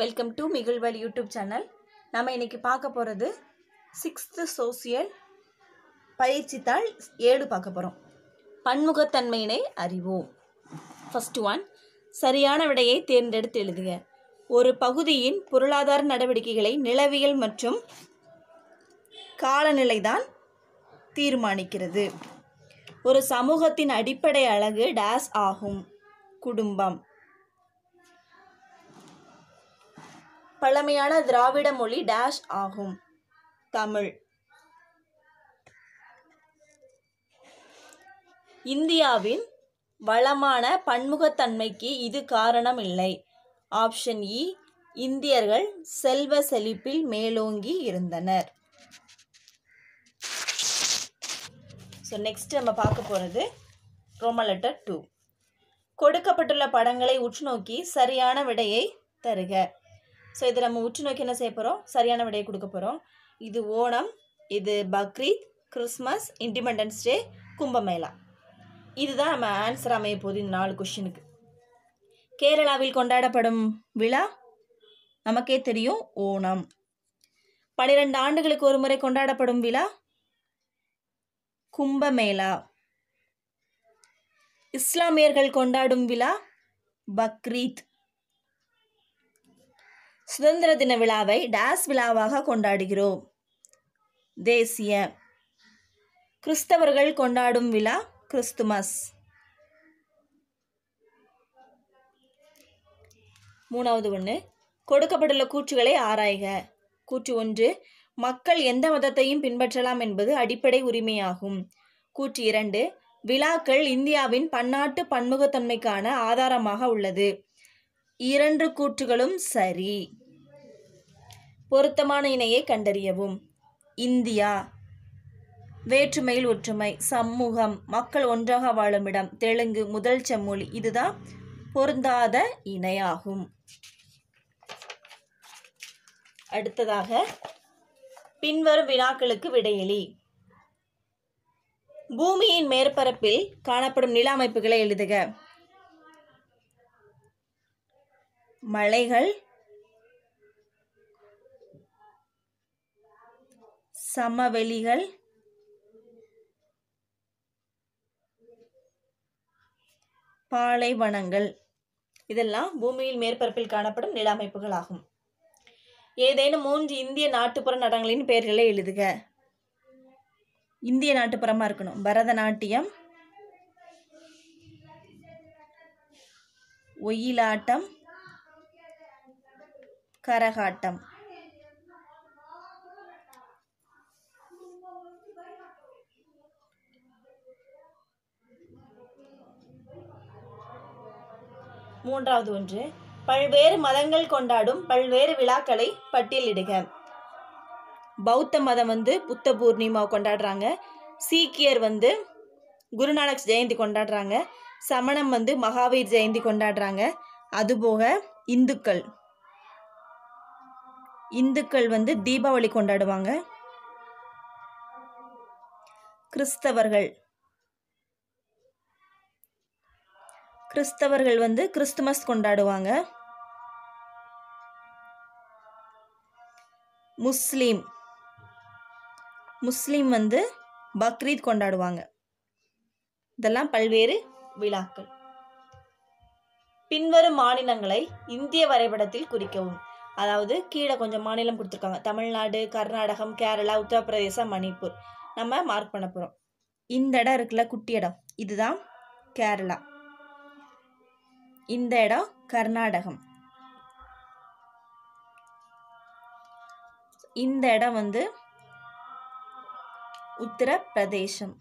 welcome to மிகழ்வல் YouTube channel நம்ம இன்றைக்கி பார்க்க போகிறது சிக்ஸ்த்து சோசியல் பயிற்சித்தாள் ஏழு பார்க்க போகிறோம் பன்முகத்தன்மையினை அறிவோம் ஃபஸ்ட் ஒன் சரியான விடையை தேர்ந்தெடுத்து எழுதுக ஒரு பகுதியின் பொருளாதார நடவடிக்கைகளை நிலவியல் மற்றும் காலநிலை தான் தீர்மானிக்கிறது ஒரு சமூகத்தின் அடிப்படை அழகு டேஸ் ஆகும் குடும்பம் பழமையான திராவிட மொழி டேஷ் ஆகும் தமிழ் இந்தியாவின் வளமான பன்முகத்தன்மைக்கு இது காரணம் இல்லை ஆப்ஷன் இ e, இந்தியர்கள் செல்வ செழிப்பில் மேலோங்கி இருந்தனர் ஸோ நெக்ஸ்ட் நம்ம பார்க்க போகிறது ரோம டூ கொடுக்கப்பட்டுள்ள படங்களை உற்றுநோக்கி சரியான விடையை தருக ஸோ இதை நம்ம உற்று நோக்கி என்ன செய்ய போகிறோம் சரியான விடையை கொடுக்க போகிறோம் இது ஓணம் இது Bakrid Christmas independence day Kumbh Mela இதுதான் நம்ம ஆன்சர் அமைய போகுது இந்த நாலு கொஷினுக்கு கேரளாவில் கொண்டாடப்படும் விழா நமக்கே தெரியும் ஓணம் பனிரெண்டு ஆண்டுகளுக்கு ஒரு முறை கொண்டாடப்படும் விழா கும்பமேளா இஸ்லாமியர்கள் கொண்டாடும் விழா பக்ரீத் சுதந்திர தின விழாவை டாஸ் விழாவாக கொண்டாடுகிறோம் தேசிய கிறிஸ்தவர்கள் கொண்டாடும் விழா கிறிஸ்துமஸ் மூணாவது ஒன்று கொடுக்கப்பட்டுள்ள கூற்றுகளை ஆராய்க கூற்று ஒன்று மக்கள் எந்த மதத்தையும் பின்பற்றலாம் என்பது அடிப்படை உரிமையாகும் கூற்று இரண்டு விழாக்கள் இந்தியாவின் பன்னாட்டு பன்முகத்தன்மைக்கான ஆதாரமாக உள்ளது இரண்டு கூற்றுகளும் சரி பொருத்தமான இணையை கண்டறியவும் இந்தியா வேற்றுமையில் ஒற்றுமை சமூகம் மக்கள் ஒன்றாக வாழும் இடம் தெலுங்கு முதல் செம்மொழி இதுதான் பொருந்தாத இணையாகும் அடுத்ததாக பின்வரும் வினாக்களுக்கு விடையளி பூமியின் மேற்பரப்பில் காணப்படும் நில அமைப்புகளை எழுதுக மலைகள் சமவெளிகள் பாலைவனங்கள் இதெல்லாம் பூமியில் மேற்பரப்பில் காணப்படும் நில அமைப்புகள் ஆகும் ஏதேனும் மூன்று இந்திய நாட்டுப்புற நடனங்களின் பெயர்களை எழுதுக இந்திய நாட்டுப்புறமாக இருக்கணும் பரதநாட்டியம் ஒயிலாட்டம் கரகாட்டம் மூன்றாவது ஒன்று பல்வேறு மதங்கள் கொண்டாடும் பல்வேறு விழாக்களை பட்டியலிடுக பௌத்த மதம் வந்து புத்த பூர்ணிமா கொண்டாடுறாங்க சீக்கியர் வந்து குருநானக் ஜெயந்தி கொண்டாடுறாங்க சமணம் வந்து மகாவீர் ஜெயந்தி கொண்டாடுறாங்க அதுபோக இந்துக்கள் இந்துக்கள் வந்து தீபாவளி கொண்டாடுவாங்க கிறிஸ்தவர்கள் கிறிஸ்தவர்கள் வந்து கிறிஸ்துமஸ் கொண்டாடுவாங்க முஸ்லீம் முஸ்லீம் வந்து பக்ரீத் கொண்டாடுவாங்க இதெல்லாம் பல்வேறு விழாக்கள் பின்வரும் மாநிலங்களை இந்திய வரைபடத்தில் குறிக்கவும் அதாவது கீழே கொஞ்சம் மாநிலம் கொடுத்துருக்காங்க தமிழ்நாடு கர்நாடகம் கேரளா உத்தரப்பிரதேசம் மணிப்பூர் நம்ம மார்க் பண்ண போகிறோம் இந்த இடம் இருக்குல்ல குட்டி இடம் இதுதான் கேரளா இந்த இடம் கர்நாடகம் இந்த இடம் வந்து உத்தரப்பிரதேசம்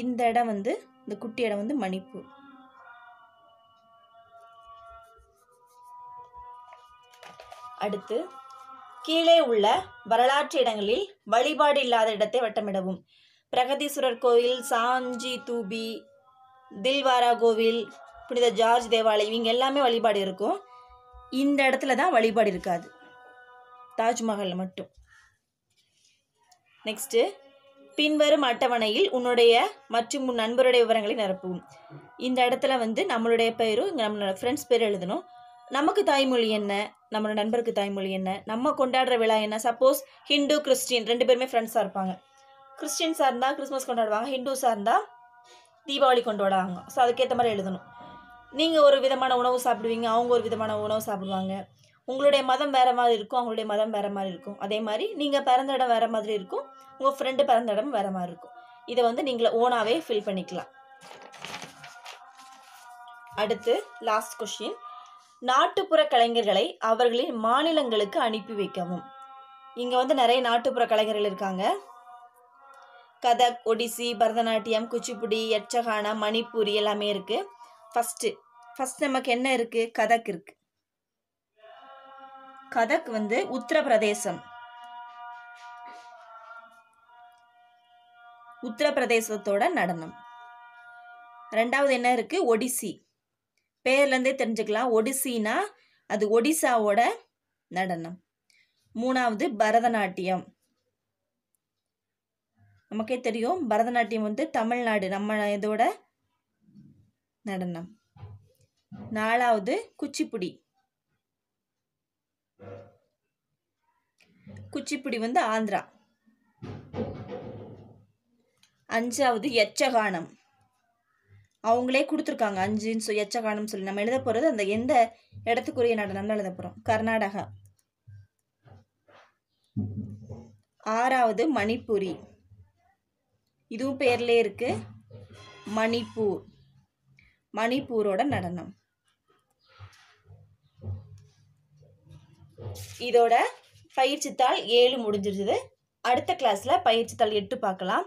இந்த இடம் வந்து இந்த குட்டி இடம் வந்து மணிப்பூர் அடுத்து கீழே உள்ள வரலாற்று இடங்களில் வழிபாடு இல்லாத இடத்தை வட்டமிடவும் பிரகதீஸ்வரர் கோவில் சாஞ்சி தூபி தில்வாரா கோவில் புனித ஜார்ஜ் தேவாலயம் இவங்க எல்லாமே வழிபாடு இருக்கும் இந்த இடத்துல தான் வழிபாடு இருக்காது தாஜ்மஹால் மட்டும் நெக்ஸ்ட்டு பின்வரும் அட்டவணையில் உன்னுடைய மற்றும் உன் நண்பருடைய விவரங்களை நிரப்பவும் இந்த இடத்துல வந்து நம்மளுடைய பேரும் இங்கே நம்மளோட ஃப்ரெண்ட்ஸ் பேர் எழுதணும் நமக்கு தாய்மொழி என்ன நம்மளோட நண்பருக்கு தாய்மொழி என்ன நம்ம கொண்டாடுற விழா என்ன சப்போஸ் ஹிந்து கிறிஸ்டின் ரெண்டு பேருமே ஃப்ரெண்ட்ஸாக இருப்பாங்க கிறிஸ்டின்ஸாக இருந்தால் கிறிஸ்மஸ் கொண்டாடுவாங்க ஹிந்துஸாக இருந்தால் தீபாவளி கொண்டாடுவாங்க ஸோ அதுக்கேற்ற மாதிரி எழுதணும் நீங்கள் ஒரு விதமான உணவு சாப்பிடுவீங்க அவங்க ஒரு விதமான உணவு சாப்பிடுவாங்க உங்களுடைய மதம் வேறு மாதிரி இருக்கும் அவங்களுடைய மதம் வேறு மாதிரி இருக்கும் அதே மாதிரி நீங்கள் பிறந்த இடம் வேறு மாதிரி இருக்கும் உங்கள் ஃப்ரெண்டு பிறந்த இடம் வேறு மாதிரி இருக்கும் இதை வந்து நீங்களை ஓனாகவே ஃபில் பண்ணிக்கலாம் அடுத்து லாஸ்ட் கொஷின் நாட்டுப்புற கலைஞர்களை அவர்களின் மாநிலங்களுக்கு அனுப்பி வைக்கவும் இங்கே வந்து நிறைய நாட்டுப்புற கலைஞர்கள் இருக்காங்க கதக் ஒடிசி பரதநாட்டியம் குச்சிப்புடி யட்சகானம் மணிப்பூரி எல்லாமே இருக்குது ஃபஸ்ட்டு ஃபஸ்ட் நமக்கு என்ன இருக்குது கதக் இருக்குது கதக் வந்து உத்தரப்பிரதேசம் உத்தரப்பிரதேசத்தோட நடனம் ரெண்டாவது என்ன இருக்குது ஒடிசி பேர்லேருந்தே தெரிஞ்சுக்கலாம் ஒடிசினா அது ஒடிசாவோட நடனம் மூணாவது பரதநாட்டியம் நமக்கே தெரியும் பரதநாட்டியம் வந்து தமிழ்நாடு நம்ம இதோட நடனம் நாலாவது குச்சிப்புடி குச்சிப்புடி வந்து ஆந்திரா அஞ்சாவது யட்சகானம் அவங்களே கொடுத்துருக்காங்க அஞ்சுன்னு சொல்லி எச்சகானம் சொல்லி நம்ம எழுத போகிறது அந்த எந்த இடத்துக்குரிய நடனம் எழுத போகிறோம் கர்நாடகா ஆறாவது மணிப்புரி இதுவும் பேர்லேயே இருக்குது மணிப்பூர் மணிப்பூரோட நடனம் இதோட பயிற்சித்தாள் ஏழு முடிஞ்சிருச்சுது அடுத்த கிளாஸ்ல பயிற்சித்தாள் எட்டு பார்க்கலாம்